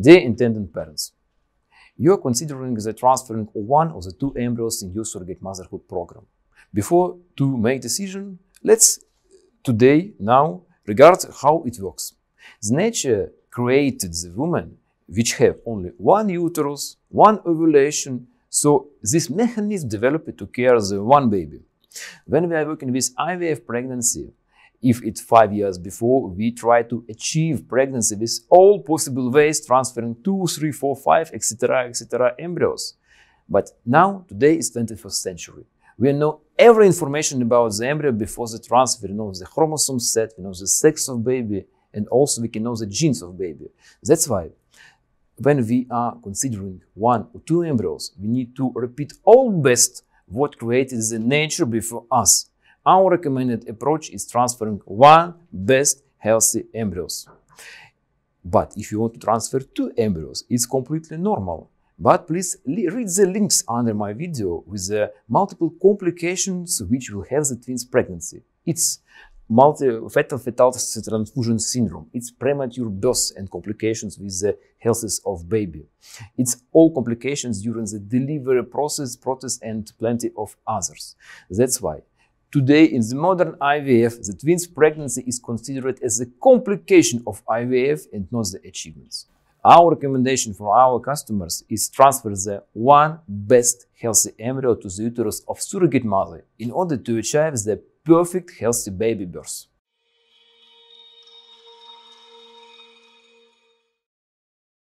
Dear intended parents. You are considering the transferring of one of the two embryos in your surrogate motherhood program. Before to make decision, let's today, now, regard how it works. The nature created the woman which have only one uterus, one ovulation, so this mechanism developed to care the one baby. When we are working with IVF pregnancy, if it's five years before, we try to achieve pregnancy with all possible ways, transferring two, three, four, five, etc., etc. embryos. But now, today is 21st century. We know every information about the embryo before the transfer. We know the chromosome set, we know the sex of baby, and also we can know the genes of baby. That's why when we are considering one or two embryos, we need to repeat all best what created the nature before us. Our recommended approach is transferring one best healthy embryos. But if you want to transfer two embryos, it's completely normal. But please read the links under my video with the multiple complications which will have the twins' pregnancy. It's multi-fetal fetal transfusion syndrome. It's premature birth and complications with the health of baby. It's all complications during the delivery process, process and plenty of others. That's why Today, in the modern IVF, the twins' pregnancy is considered as a complication of IVF and not the achievements. Our recommendation for our customers is transfer the one best healthy embryo to the uterus of surrogate mother in order to achieve the perfect healthy baby birth.